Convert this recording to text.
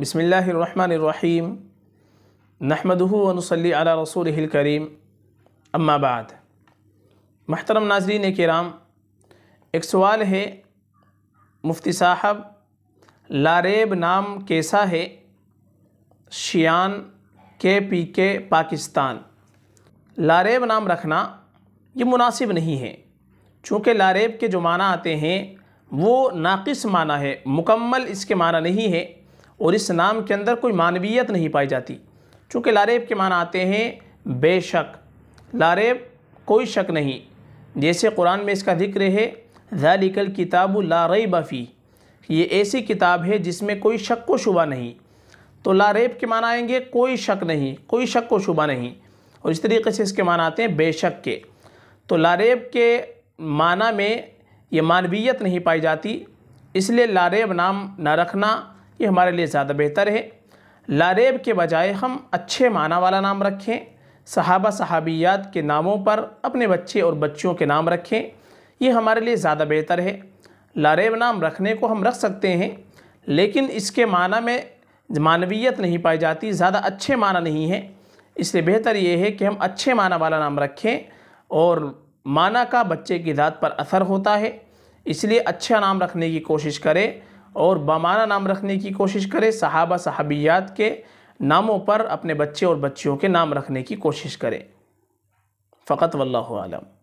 बसमीम नहमदूनसली अला रसूल करीम अम्माबाद महतरम नाजरीन कराम एक सवाल है मुफ्ती साहब लारेब नाम कैसा है शियान के पी के पाकिस्तान लारेब नाम रखना ये मुनासिब नहीं है चूँकि लारेब के जो माना आते हैं वो नाक़स माना है मुकम्मल इसके माना नहीं है और इस नाम के अंदर कोई मानवीयत नहीं पाई जाती चूँकि लारेब के माना आते हैं बेशक लारेब कोई शक नहीं जैसे कुरान में इसका जिक्र है ज़ालिकल किताब लारई बफ़ी ये ऐसी किताब है जिसमें कोई शक को शुबा नहीं तो लारेब के माना आएंगे कोई शक नहीं कोई शक को शुबा नहीं और इस तरीके से इसके माना आते हैं बेशक के तो लारेब के माना में ये मानवीयत नहीं पाई जाती इसलिए लारेब नाम ना रखना ये हमारे लिए ज़्यादा बेहतर है लारेब के बजाय हम अच्छे माना वाला नाम रखें सहाबा सहाबियात के नामों पर अपने बच्चे और बच्चियों के नाम रखें ये हमारे लिए ज़्यादा बेहतर है लारेब नाम रखने को हम रख सकते हैं लेकिन इसके माना में मानवीयत नहीं पाई जाती ज़्यादा अच्छे माना नहीं है इसलिए बेहतर ये है कि हम अच्छे माना वाला नाम रखें और माना का बच्चे की ज़ात पर असर होता है इसलिए अच्छा नाम रखने की कोशिश करें और बामाना नाम रखने की कोशिश करें सहाबा सहाबियात के नामों पर अपने बच्चे और बच्चियों के नाम रखने की कोशिश करें फ़कत वल्लम